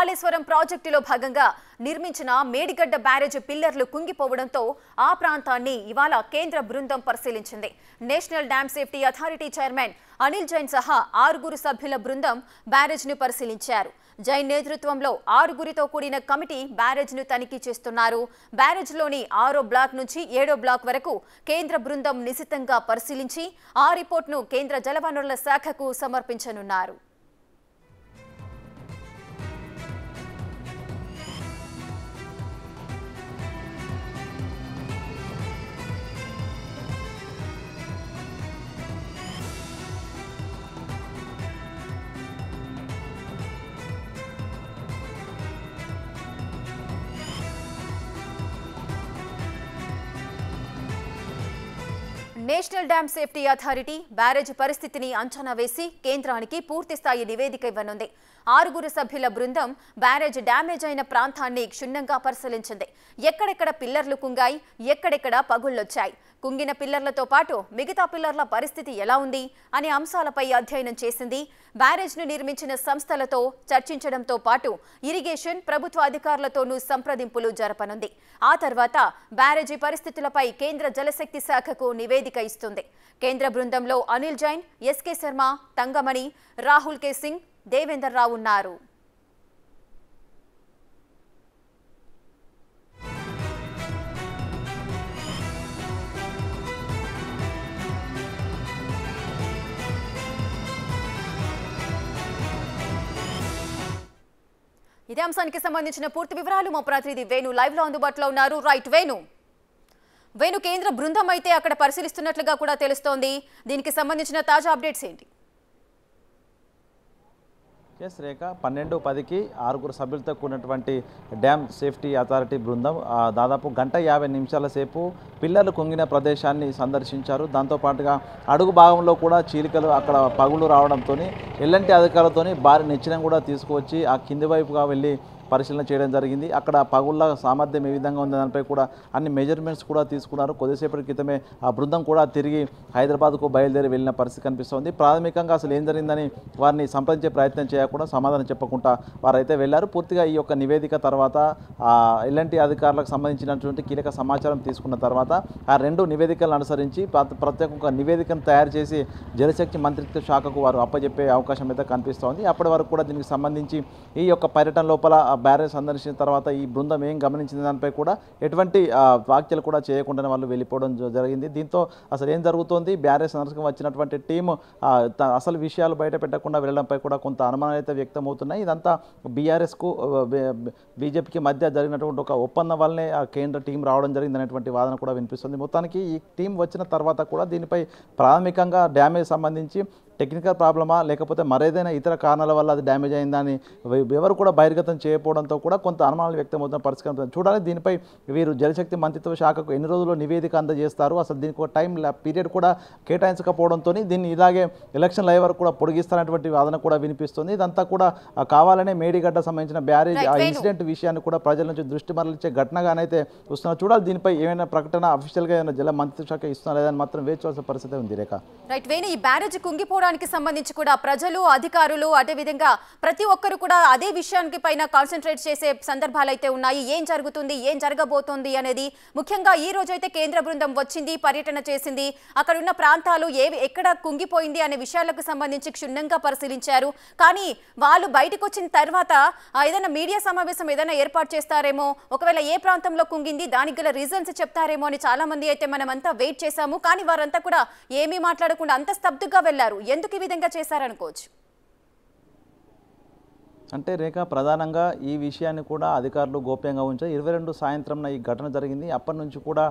కాళేశ్వరం ప్రాజెక్టులో భాగంగా నిర్మించిన మేడిగడ్డ బ్యారేజ్ పిల్లర్లు కుంగిపోవడంతో ఆ ప్రాంతాన్ని ఇవాళ కేంద్ర బృందం పరిశీలించింది national dam safety authority chairman Anil Jain సహా ఆరుగురు సభ్యుల బృందం బ్యారేజ్ను పరిశీలించారు జైన్ నేతృత్వంలో ఆరుగురితో కూడిన కమిటీ బ్యారేజ్ను తనిఖీ చేస్తున్నారు బ్యారేజ్లోని ఆరో బ్లాక్ నుంచి ఏడో బ్లాక్ వరకు కేంద్ర బృందం నిశితంగా పరిశీలించి ఆ రిపోర్టును కేంద్ర జలవనరుల శాఖకు సమర్పించనున్నారు national dam safety authority barrage పరిస్థితిని అంచనా వేసి కేంద్రానికి పూర్తిస్థాయి నివేదిక ఇవ్వనుంది ఆరుగురు సభ్యుల బృందం బ్యారేజ్ డ్యామేజ్ అయిన ప్రాంతాన్ని క్షుణ్ణంగా పరిశీలించింది ఎక్కడెక్కడ పిల్లర్లు కుంగాయి ఎక్కడెక్కడ పగుళ్ళొచ్చాయి కుంగిన పిల్లర్లతో పాటు మిగతా పిల్లర్ల పరిస్థితి ఎలా ఉంది అనే అంశాలపై అధ్యయనం చేసింది బ్యారేజ్ను నిర్మించిన సంస్థలతో చర్చించడంతో పాటు ఇరిగేషన్ ప్రభుత్వ అధికారులతోనూ సంప్రదింపులు జరపనుంది ఆ తర్వాత బ్యారేజీ పరిస్థితులపై కేంద్ర జలశక్తి శాఖకు నివేదిక ఇస్తుంది కేంద్ర బృందంలో అనిల్ జైన్ ఎస్కే శర్మ తంగమణి రాహుల్ కే సింగ్ దేవేందర్ రావు ఉన్నారు ఇదే సంబంధించిన పూర్తి వివరాలు మా ప్రతినిధి వేణు లైవ్ లో అందుబాటులో ఉన్నారు రైట్ వేణు వేణు కేంద్ర బృందం అయితే అక్కడ పరిశీలిస్తున్నట్లుగా కూడా తెలుస్తోంది దీనికి సంబంధించిన తాజా అప్డేట్స్ ఏంటి ఎస్ రేఖ పన్నెండు పదికి ఆరుగురు సభ్యులతో కూడినటువంటి డ్యామ్ సేఫ్టీ అథారిటీ బృందం దాదాపు గంట యాభై నిమిషాల సేపు పిల్లలు కుంగిన ప్రదేశాన్ని సందర్శించారు దాంతోపాటుగా అడుగు భాగంలో కూడా చీలికలు అక్కడ పగులు రావడంతో ఎల్లంటి అధికారులతో భారీ నిచ్చెనం కూడా తీసుకువచ్చి ఆ కింది వైపుగా వెళ్ళి పరిశీలన చేయడం జరిగింది అక్కడ పగుళ్ళ సామర్థ్యం ఏ విధంగా ఉంది దానిపై కూడా అన్ని మెజర్మెంట్స్ కూడా తీసుకున్నారు కొద్దిసేపటి క్రితమే ఆ బృందం కూడా తిరిగి హైదరాబాద్కు బయలుదేరి వెళ్ళిన పరిస్థితి కనిపిస్తోంది ప్రాథమికంగా అసలు ఏం జరిగిందని వారిని సంప్రదించే ప్రయత్నం చేయకుండా సమాధానం చెప్పకుండా వారైతే వెళ్ళారు పూర్తిగా ఈ యొక్క నివేదిక తర్వాత ఎలాంటి అధికారులకు సంబంధించినటువంటి కీలక సమాచారం తీసుకున్న తర్వాత ఆ రెండు నివేదికలను అనుసరించి ప్రత్యేకంగా నివేదికను తయారు చేసి జలశక్తి మంత్రిత్వ శాఖకు వారు అప్పజెప్పే అవకాశం అయితే కనిపిస్తోంది అప్పటి వరకు కూడా దీనికి సంబంధించి ఈ యొక్క పర్యటన లోపల బ్యారేజ్ సందర్శించిన తర్వాత ఈ బృందం ఏం గమనించిన దానిపై కూడా ఎటువంటి వ్యాఖ్యలు కూడా చేయకుండానే వాళ్ళు వెళ్ళిపోవడం జరిగింది దీంతో అసలు ఏం జరుగుతోంది బ్యారేజ్ సందర్శకం వచ్చినటువంటి టీము అసలు విషయాలు బయట పెట్టకుండా వెళ్ళడంపై కూడా కొంత అనుమానాలు అయితే వ్యక్తమవుతున్నాయి ఇదంతా బీఆర్ఎస్కు బీజేపీకి మధ్య జరిగినటువంటి ఒక ఒప్పందం వల్లనే ఆ కేంద్ర టీం రావడం జరిగింది అనేటువంటి వాదన కూడా వినిపిస్తుంది మొత్తానికి ఈ టీం వచ్చిన తర్వాత కూడా దీనిపై ప్రాథమికంగా డ్యామేజ్ సంబంధించి టెక్నికల్ ప్రాబ్లమా లేకపోతే మరేదైనా ఇతర కారణాల వల్ల అది డ్యామేజ్ అని ఎవరు కూడా బహిర్గతం చేయకపోవడంతో కూడా కొంత అనుమానాలు వ్యక్తమవుతున్న పరిస్థితి పరిష్కారం చూడాలి దీనిపై వీరు జలశక్తి మంత్రిత్వ శాఖకు ఎన్ని రోజుల్లో నివేదిక అందజేస్తారు అసలు దీనికి ఒక టైం పీరియడ్ కూడా కేటాయించకపోవడంతో దీన్ని ఇలాగే ఎలక్షన్ లైవ్ వరకు కూడా పొడిగిస్తారనేటువంటి వాదన కూడా వినిపిస్తుంది ఇదంతా కూడా కావాలనే మేడిగడ్డ సంబంధించిన బ్యారేజ్ ఆ ఇన్సిడెంట్ విషయాన్ని కూడా ప్రజల నుంచి దృష్టి మరలించే ఘటనగానైతే వస్తున్నా చూడాలి దీనిపై ఏమైనా ప్రకటన అఫీషియల్గా ఏమైనా జల మంత్రిత్వ శాఖ ఇస్తున్నా లేదని మాత్రం వేచి పరిస్థితి ఉంది రేఖ రైట్ వేణు ఈ బ్యారేజ్ కుంగిపోవడానికి విషయానికి సంబంధించి కూడా ప్రజలు అధికారులు అదేవిధంగా ప్రతి ఒక్కరు కూడా అదే విషయానికి పైన కాన్సన్ట్రేట్ చేసే సందర్భాలు అయితే ఉన్నాయి ఏం జరుగుతుంది ఏం జరగబోతుంది అనేది ముఖ్యంగా ఈ రోజు అయితే కేంద్ర బృందం వచ్చింది పర్యటన చేసింది అక్కడ ఉన్న ప్రాంతాలు ఏవి ఎక్కడ కుంగిపోయింది అనే విషయాలకు సంబంధించి క్షుణ్ణంగా పరిశీలించారు కానీ వాళ్ళు బయటకు వచ్చిన తర్వాత ఏదైనా మీడియా సమావేశం ఏదైనా ఏర్పాటు చేస్తారేమో ఒకవేళ ఏ ప్రాంతంలో కుంగింది దానికి గల రీజన్స్ చెప్తారేమో అని చాలా మంది అయితే మనమంతా వెయిట్ చేశాము కానీ వారంతా కూడా ఏమీ మాట్లాడకుండా అంత స్తబ్దుగా వెళ్లారు ఎందుకు ఈ విధంగా చేశారనుకోవచ్చు అంటే రేఖ ప్రధానంగా ఈ విషయాన్ని కూడా అధికారులు గోప్యంగా ఉంచారు ఇరవై రెండు సాయంత్రం ఈ ఘటన జరిగింది అప్పటి నుంచి కూడా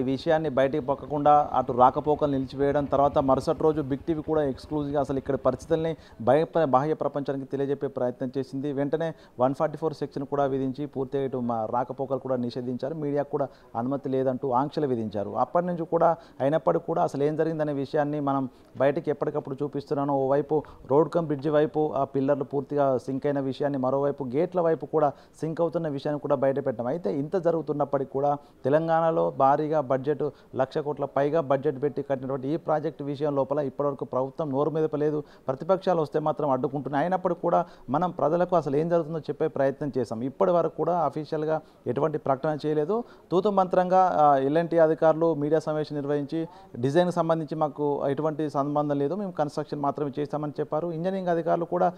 ఈ విషయాన్ని బయటికి పక్కకుండా అటు రాకపోకలు నిలిచివేయడం తర్వాత మరుసటి రోజు బిగ్ టీవీ కూడా ఎక్స్క్లూజివ్గా అసలు ఇక్కడ పరిస్థితుల్ని బయ బాహ్య ప్రపంచానికి తెలియజెప్పే ప్రయత్నం చేసింది వెంటనే వన్ ఫార్టీ ఫోర్ సెక్షన్ కూడా విధించి పూర్తిగా ఇటు రాకపోకలు కూడా నిషేధించారు మీడియాకు కూడా అనుమతి లేదంటూ ఆంక్షలు విధించారు అప్పటి నుంచి కూడా అయినప్పటికీ కూడా అసలు ఏం జరిగిందనే విషయాన్ని మనం బయటికి ఎప్పటికప్పుడు చూపిస్తున్నాను ఓవైపు రోడ్ కమ్ బ్రిడ్జి వైపు ఆ పిల్లర్లు పూర్తిగా సింక్ అయిన విషయాన్ని మరోవైపు గేట్ల వైపు కూడా సింక్ అవుతున్న విషయాన్ని కూడా బయటపెట్టాం అయితే ఇంత జరుగుతున్నప్పటికీ కూడా తెలంగాణలో భారీగా బడ్జెట్ లక్ష కోట్ల పైగా బడ్జెట్ పెట్టి కట్టినటువంటి ఈ ప్రాజెక్టు విషయం లోపల ఇప్పటివరకు ప్రభుత్వం నోరు మెదపలేదు ప్రతిపక్షాలు వస్తే మాత్రం అడ్డుకుంటున్నాయి అయినప్పుడు కూడా మనం ప్రజలకు అసలు ఏం జరుగుతుందో చెప్పే ప్రయత్నం చేశాం ఇప్పటి వరకు కూడా అఫీషియల్గా ఎటువంటి ప్రకటన చేయలేదు తూతు మంత్రంగా ఎల్ఎన్టీ అధికారులు మీడియా సమావేశం నిర్వహించి డిజైన్కి సంబంధించి మాకు ఎటువంటి సంబంధం లేదు మేము కన్స్ట్రక్షన్ మాత్రమే చేస్తామని చెప్పారు ఇంజనీరింగ్ అధికారులు కూడా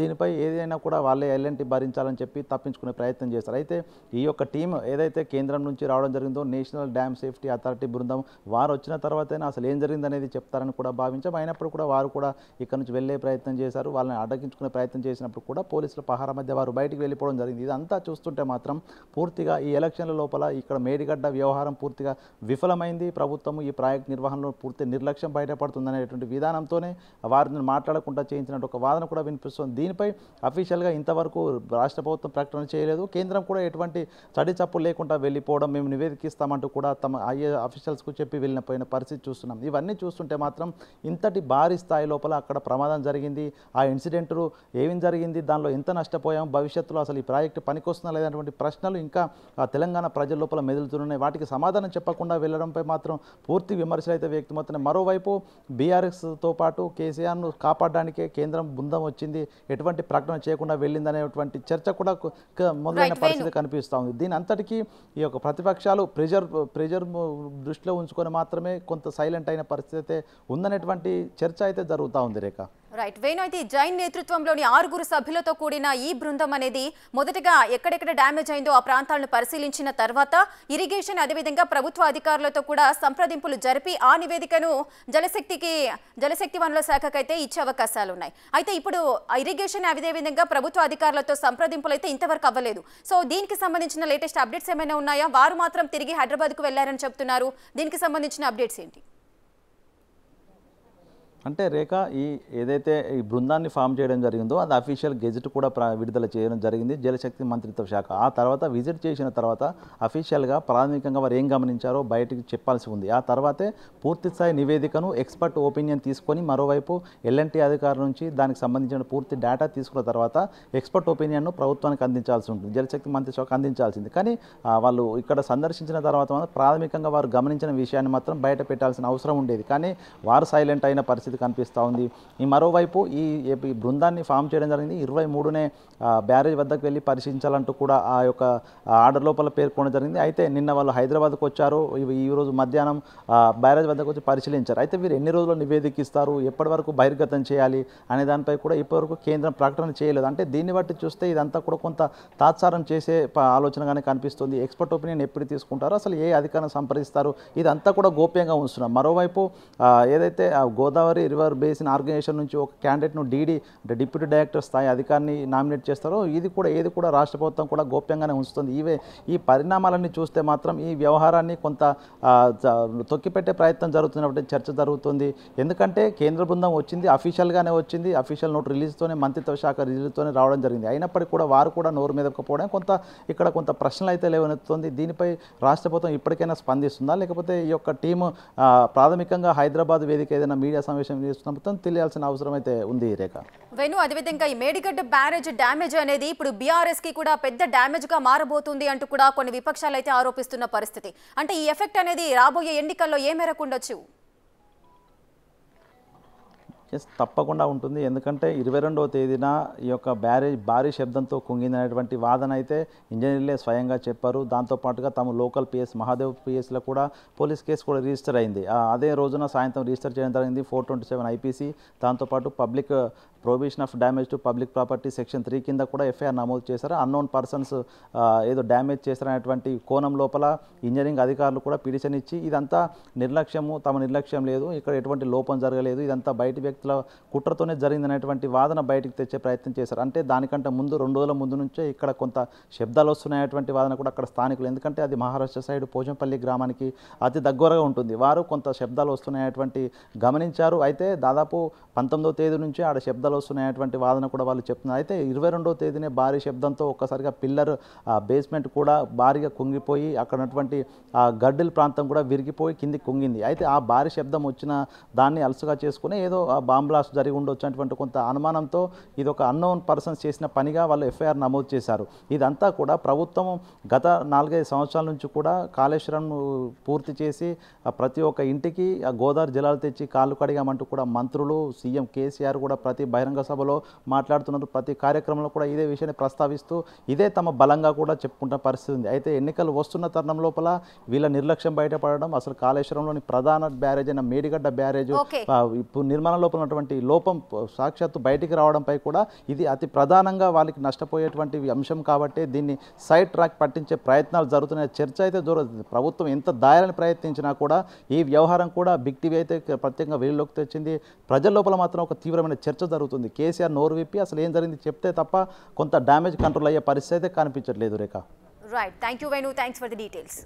దీనిపై ఏదైనా కూడా వాళ్ళే ఎల్ఎన్టీ భరించాలని చెప్పి తప్పించుకునే ప్రయత్నం చేస్తారు అయితే ఈ యొక్క టీం ఏదైతే కేంద్రం నుంచి రావడం జరిగిందో నేషనల్ డ్యామ్ సేఫ్టీ అథారిటీ బృందం వారు వచ్చిన తర్వాతైనా అసలు ఏం జరిగింది అనేది చెప్తారని కూడా భావించాం అయినప్పుడు కూడా వారు కూడా ఇక్కడ నుంచి వెళ్ళే ప్రయత్నం చేశారు వాళ్ళని అడ్డగించుకునే ప్రయత్నం చేసినప్పుడు కూడా పోలీసుల పహార మధ్య వారు బయటికి వెళ్ళిపోవడం జరిగింది ఇదంతా చూస్తుంటే మాత్రం పూర్తిగా ఈ ఎలక్షన్ల లోపల ఇక్కడ మేడిగడ్డ వ్యవహారం పూర్తిగా విఫలమైంది ప్రభుత్వం ఈ ప్రాజెక్ట్ నిర్వహణలో పూర్తి నిర్లక్ష్యం బయటపడుతుంది అనేటువంటి విధానంతోనే వారిని మాట్లాడకుండా చేయించినట్టు ఒక వాదన కూడా వినిపిస్తుంది దీనిపై అఫీషియల్ అఫీషియల్గా ఇంతవరకు రాష్ట్ర ప్రభుత్వం ప్రకటన చేయలేదు కేంద్రం కూడా ఎటువంటి చడి చప్పు లేకుండా వెళ్ళిపోవడం మేము నివేదికిస్తామంటూ కూడా తమ ఐఏ అఫీషియల్స్కు చెప్పి వెళ్ళిన పరిస్థితి చూస్తున్నాం ఇవన్నీ చూస్తుంటే మాత్రం ఇంతటి భారీ స్థాయి లోపల అక్కడ ప్రమాదం జరిగింది ఆ ఇన్సిడెంట్లు ఏమి జరిగింది దానిలో ఎంత నష్టపోయాం భవిష్యత్తులో అసలు ఈ ప్రాజెక్టు పనికొస్తుందా లేదనేటువంటి ప్రశ్నలు ఇంకా తెలంగాణ ప్రజల లోపల మెదులుతున్నాయి వాటికి సమాధానం చెప్పకుండా వెళ్ళడంపై మాత్రం పూర్తి విమర్శలు అయితే వ్యక్తమవుతున్నాయి మరోవైపు బీఆర్ఎస్తో పాటు కేసీఆర్ను కాపాడడానికే కేంద్రం బృందం వచ్చింది ఎటువంటి ప్రకటన చేయకుండా లేకుండా వెళ్ళిందనేటువంటి చర్చ కూడా మొదలైన పరిస్థితి కనిపిస్తూ ఉంది దీని అంతటికీ ఈ యొక్క ప్రతిపక్షాలు ప్రెజర్ ప్రెజర్ దృష్టిలో ఉంచుకొని మాత్రమే కొంత సైలెంట్ అయిన పరిస్థితి అయితే ఉందనేటువంటి చర్చ అయితే జరుగుతూ ఉంది రేఖ రైట్ వేణైతే జైన్ నేతృత్వంలోని ఆరుగురు సభ్యులతో కూడిన ఈ బృందం అనేది మొదటగా ఎక్కడెక్కడ డ్యామేజ్ అయిందో ఆ ప్రాంతాలను పరిశీలించిన తర్వాత ఇరిగేషన్ అదేవిధంగా ప్రభుత్వ అధికారులతో కూడా సంప్రదింపులు జరిపి ఆ నివేదికను జలశక్తికి జలశక్తి వనరుల శాఖకు అయితే ఇచ్చే అవకాశాలు ఉన్నాయి అయితే ఇప్పుడు ఇరిగేషన్ అదేవిధంగా ప్రభుత్వ అధికారులతో సంప్రదింపులు అయితే ఇంతవరకు అవ్వలేదు సో దీనికి సంబంధించిన లేటెస్ట్ అప్డేట్స్ ఏమైనా ఉన్నాయా వారు మాత్రం తిరిగి హైదరాబాద్కు వెళ్లారని చెప్తున్నారు దీనికి సంబంధించిన అప్డేట్స్ ఏంటి అంటే రేఖ ఈ ఏదైతే ఈ బృందాన్ని ఫామ్ చేయడం జరిగిందో అది అఫీషియల్ గెజెట్ కూడా విడుదల చేయడం జరిగింది జలశక్తి మంత్రిత్వ శాఖ ఆ తర్వాత విజిట్ చేసిన తర్వాత అఫీషియల్గా ప్రాథమికంగా వారు ఏం గమనించారో బయటికి చెప్పాల్సి ఉంది ఆ తర్వాతే పూర్తిస్థాయి నివేదికను ఎక్స్పర్ట్ ఒపీనియన్ తీసుకొని మరోవైపు ఎల్ఎన్టీ అధికారుల నుంచి దానికి సంబంధించిన పూర్తి డేటా తీసుకున్న తర్వాత ఎక్స్పర్ట్ ఒపీనియన్ను ప్రభుత్వానికి అందించాల్సి ఉంటుంది జలశక్తి మంత్రిత్వ శాఖ అందించాల్సింది కానీ వాళ్ళు ఇక్కడ సందర్శించిన తర్వాత ప్రాథమికంగా వారు గమనించిన విషయాన్ని మాత్రం బయట పెట్టాల్సిన అవసరం ఉండేది కానీ వారు సైలెంట్ అయిన పరిస్థితి పరిస్థితి కనిపిస్తూ ఉంది ఈ మరోవైపు ఈ బృందాన్ని ఫామ్ చేయడం జరిగింది ఇరవై మూడునే బ్యారేజ్ వద్దకు వెళ్ళి పరిశీలించాలంటూ కూడా ఆ యొక్క ఆర్డర్ లోపల పేర్కొనడం జరిగింది అయితే నిన్న వాళ్ళు హైదరాబాద్కు వచ్చారు ఈ రోజు మధ్యాహ్నం బ్యారేజ్ వద్దకు వచ్చి పరిశీలించారు అయితే వీరు ఎన్ని రోజులు నివేదిక ఇస్తారు ఎప్పటి వరకు బహిర్గతం చేయాలి అనే దానిపై కూడా ఇప్పటివరకు కేంద్రం ప్రకటన చేయలేదు అంటే దీన్ని బట్టి చూస్తే ఇదంతా కూడా కొంత తాత్సారం చేసే ఆలోచనగానే కనిపిస్తుంది ఎక్స్పర్ట్ ఒపీనియన్ ఎప్పుడు తీసుకుంటారో అసలు ఏ అధికారం సంప్రదిస్తారు ఇదంతా కూడా గోప్యంగా ఉంచుతున్నారు మరోవైపు ఏదైతే గోదావరి రివర్ బేసిన్ ఆర్గనైజేషన్ నుంచి ఒక క్యాండిడేట్ను డీడీ అంటే డిప్యూటీ డైరెక్టర్ స్థాయి అధికారిని నామినేట్ చేస్తారో ఇది కూడా ఏది కూడా రాష్ట్ర ప్రభుత్వం కూడా గోప్యంగానే ఉంచుతుంది ఇవే ఈ పరిణామాలన్నీ చూస్తే మాత్రం ఈ వ్యవహారాన్ని కొంత తొక్కిపెట్టే ప్రయత్నం జరుగుతున్నటువంటి చర్చ జరుగుతుంది ఎందుకంటే కేంద్ర బృందం వచ్చింది అఫీషియల్గానే వచ్చింది అఫీషియల్ నోట్ రిలీజ్తోనే మంత్రిత్వ శాఖ రిలీజ్తోనే రావడం జరిగింది అయినప్పటికీ కూడా వారు కూడా నోరు మీదకపోవడం కొంత ఇక్కడ కొంత ప్రశ్నలు అయితే లేవనెత్తుంది దీనిపై రాష్ట్ర ప్రభుత్వం ఇప్పటికైనా స్పందిస్తుందా లేకపోతే ఈ యొక్క టీము ప్రాథమికంగా హైదరాబాద్ వేదిక ఏదైనా మీడియా సమావేశం విషయం మొత్తం తెలియాల్సిన అవసరం అయితే ఉంది రేఖ వెను అదేవిధంగా ఈ మేడిగడ్డ బ్యారేజ్ డ్యామేజ్ అనేది ఇప్పుడు బీఆర్ఎస్ కి కూడా పెద్ద డ్యామేజ్ గా మారబోతుంది అంటూ కూడా కొన్ని విపక్షాలు అయితే ఆరోపిస్తున్న పరిస్థితి అంటే ఈ ఎఫెక్ట్ అనేది రాబోయే ఎన్నికల్లో ఏ మేరకు ఉండొచ్చు ఎస్ తప్పకుండా ఉంటుంది ఎందుకంటే ఇరవై రెండవ తేదీన ఈ యొక్క బ్యారేజ్ భారీ శబ్దంతో కుంగిందనేటువంటి వాదన అయితే ఇంజనీర్లే స్వయంగా చెప్పారు దాంతోపాటుగా తమ లోకల్ పిఎస్ మహాదేవ్ పిఎస్లో కూడా పోలీస్ కేసు కూడా రిజిస్టర్ అయింది అదే రోజున సాయంత్రం రిజిస్టర్ చేయడం జరిగింది ఫోర్ ట్వంటీ సెవెన్ ఐపీసీ దాంతోపాటు public provision of damage to public property section three కింద కూడా ఎఫ్ఐఆర్ నమోదు చేశారు అన్నోన్ పర్సన్స్ ఏదో డ్యామేజ్ చేశారనేటువంటి కోణం లోపల ఇంజనీరింగ్ అధికారులు కూడా పిటిషన్ ఇచ్చి ఇదంతా నిర్లక్ష్యము తమ నిర్లక్ష్యం లేదు ఇక్కడ ఎటువంటి లోపం జరగలేదు ఇదంతా బయట వ్యక్తుల కుట్రతోనే జరిగిందనేటువంటి వాదన బయటికి తెచ్చే ప్రయత్నం చేశారు అంటే దానికంటే ముందు రెండు రోజుల ముందు నుంచే ఇక్కడ కొంత శబ్దాలు వస్తున్నాయటువంటి వాదన కూడా అక్కడ స్థానికులు ఎందుకంటే అది మహారాష్ట్ర సైడ్ పోచంపల్లి గ్రామానికి అతి దగ్గరగా ఉంటుంది వారు కొంత శబ్దాలు వస్తున్నాయటువంటి గమనించారు అయితే దాదాపు పంతొమ్మిదో తేదీ నుంచి ఆడ శబ్దాలు వార్తలు వస్తున్నాయనేటువంటి వాదన కూడా వాళ్ళు చెప్తున్నారు అయితే ఇరవై రెండో తేదీనే భారీ శబ్దంతో ఒక్కసారిగా పిల్లర్ బేస్మెంట్ కూడా భారీగా కుంగిపోయి అక్కడ ఉన్నటువంటి గడ్డల ప్రాంతం కూడా విరిగిపోయి కింది కుంగింది అయితే ఆ భారీ శబ్దం వచ్చిన దాన్ని అలసుగా చేసుకుని ఏదో ఆ బ్లాస్ట్ జరిగి ఉండొచ్చినటువంటి కొంత అనుమానంతో ఇది ఒక అన్నోన్ పర్సన్స్ చేసిన పనిగా వాళ్ళు ఎఫ్ఐఆర్ నమోదు చేశారు ఇదంతా కూడా ప్రభుత్వం గత నాలుగైదు సంవత్సరాల నుంచి కూడా కాళేశ్వరం పూర్తి చేసి ప్రతి ఒక్క ఇంటికి గోదావరి జలాలు తెచ్చి కాళ్ళు కడిగామంటూ కూడా మంత్రులు సీఎం కేసీఆర్ కూడా ప్రతి బహిరంగ బహిరంగ సభలో మాట్లాడుతున్నారు ప్రతి కార్యక్రమంలో కూడా ఇదే విషయాన్ని ప్రస్తావిస్తూ ఇదే తమ బలంగా కూడా చెప్పుకుంటున్న పరిస్థితి ఉంది అయితే ఎన్నికలు వస్తున్న తరుణం లోపల వీళ్ళ నిర్లక్ష్యం బయటపడడం అసలు కాళేశ్వరంలోని ప్రధాన బ్యారేజ్ అయిన మేడిగడ్డ బ్యారేజ్ ఇప్పుడు లోపల ఉన్నటువంటి లోపం సాక్షాత్తు బయటికి రావడంపై కూడా ఇది అతి ప్రధానంగా వాళ్ళకి నష్టపోయేటువంటి అంశం కాబట్టి దీన్ని సైడ్ ట్రాక్ పట్టించే ప్రయత్నాలు జరుగుతున్న చర్చ అయితే జరుగుతుంది ప్రభుత్వం ఎంత దాయాలని ప్రయత్నించినా కూడా ఈ వ్యవహారం కూడా బిగ్ టీవీ అయితే ప్రత్యేకంగా వెళ్ళిలోకి తెచ్చింది ప్రజల లోపల మాత్రం ఒక తీవ్రమైన చర్చ జరుగుతుంది జరుగుతుంది కేసీఆర్ నోరు విప్పి అసలు ఏం జరిగింది చెప్తే తప్ప కొంత డ్యామేజ్ కంట్రోల్ అయ్యే పరిస్థితి అయితే కనిపించట్లేదు Rekha right thank you Venu thanks for the details